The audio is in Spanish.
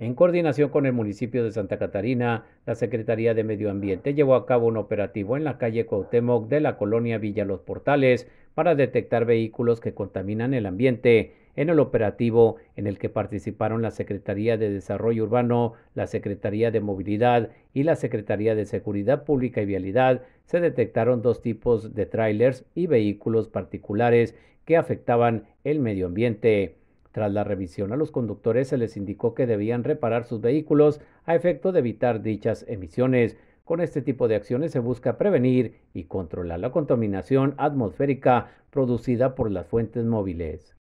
En coordinación con el municipio de Santa Catarina, la Secretaría de Medio Ambiente llevó a cabo un operativo en la calle Cuauhtémoc de la colonia Villa Los Portales para detectar vehículos que contaminan el ambiente. En el operativo, en el que participaron la Secretaría de Desarrollo Urbano, la Secretaría de Movilidad y la Secretaría de Seguridad Pública y Vialidad, se detectaron dos tipos de trailers y vehículos particulares que afectaban el medio ambiente. Tras la revisión a los conductores se les indicó que debían reparar sus vehículos a efecto de evitar dichas emisiones. Con este tipo de acciones se busca prevenir y controlar la contaminación atmosférica producida por las fuentes móviles.